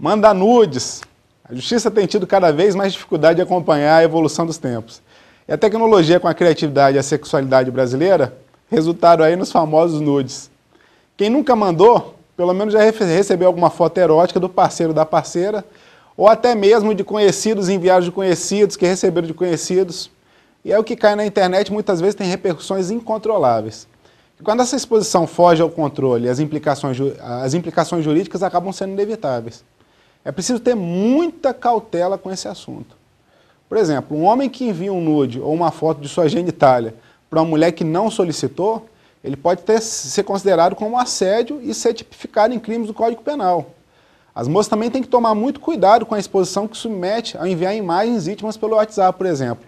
Manda nudes. A justiça tem tido cada vez mais dificuldade de acompanhar a evolução dos tempos. E a tecnologia com a criatividade e a sexualidade brasileira resultaram aí nos famosos nudes. Quem nunca mandou, pelo menos já recebeu alguma foto erótica do parceiro da parceira, ou até mesmo de conhecidos enviados de conhecidos, que receberam de conhecidos. E é o que cai na internet muitas vezes tem repercussões incontroláveis. E quando essa exposição foge ao controle, as implicações, as implicações jurídicas acabam sendo inevitáveis. É preciso ter muita cautela com esse assunto. Por exemplo, um homem que envia um nude ou uma foto de sua genitália para uma mulher que não solicitou, ele pode ter, ser considerado como assédio e ser tipificado em crimes do Código Penal. As moças também têm que tomar muito cuidado com a exposição que submete ao enviar imagens íntimas pelo WhatsApp, por exemplo.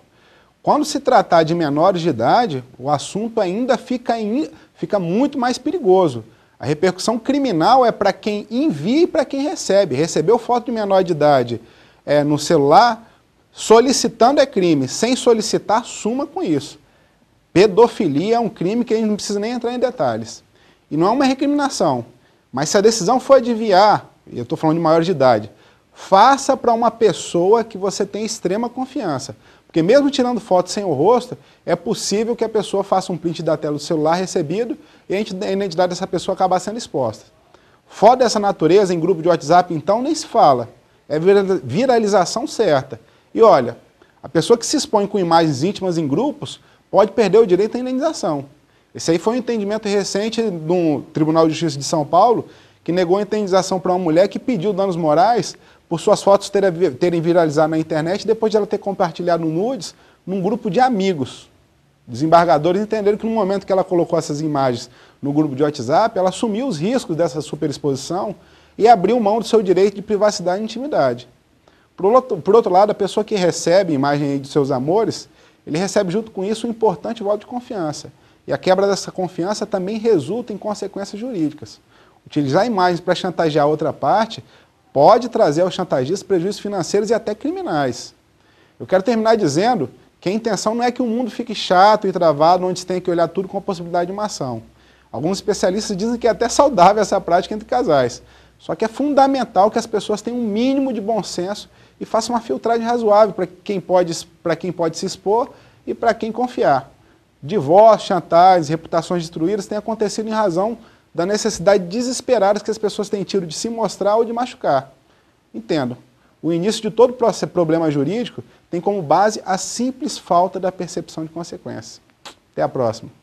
Quando se tratar de menores de idade, o assunto ainda fica, in, fica muito mais perigoso, a repercussão criminal é para quem envia e para quem recebe. Recebeu foto de menor de idade é, no celular, solicitando é crime, sem solicitar, suma com isso. Pedofilia é um crime que a gente não precisa nem entrar em detalhes. E não é uma recriminação. Mas se a decisão for adiviar, e eu estou falando de maior de idade, faça para uma pessoa que você tem extrema confiança. Porque mesmo tirando foto sem o rosto, é possível que a pessoa faça um print da tela do celular recebido e a identidade dessa pessoa acabar sendo exposta. Foto dessa natureza em grupo de WhatsApp, então, nem se fala. É viralização certa. E olha, a pessoa que se expõe com imagens íntimas em grupos pode perder o direito à indenização. Esse aí foi um entendimento recente do Tribunal de Justiça de São Paulo, que negou indenização para uma mulher que pediu danos morais por suas fotos terem viralizado na internet depois de ela ter compartilhado nudes num grupo de amigos. Desembargadores entenderam que no momento que ela colocou essas imagens no grupo de WhatsApp, ela assumiu os riscos dessa superexposição e abriu mão do seu direito de privacidade e intimidade. Por outro, por outro lado, a pessoa que recebe imagem de seus amores, ele recebe junto com isso um importante voto de confiança. E a quebra dessa confiança também resulta em consequências jurídicas. Utilizar imagens para chantagear outra parte pode trazer aos chantagistas prejuízos financeiros e até criminais. Eu quero terminar dizendo que a intenção não é que o mundo fique chato e travado, onde se tem que olhar tudo com a possibilidade de uma ação. Alguns especialistas dizem que é até saudável essa prática entre casais. Só que é fundamental que as pessoas tenham um mínimo de bom senso e façam uma filtragem razoável para quem, pode, quem pode se expor e para quem confiar. Divórcios, chantagens, reputações destruídas têm acontecido em razão da necessidade desesperada que as pessoas têm tido de se mostrar ou de machucar. Entendo. O início de todo problema jurídico tem como base a simples falta da percepção de consequência. Até a próxima.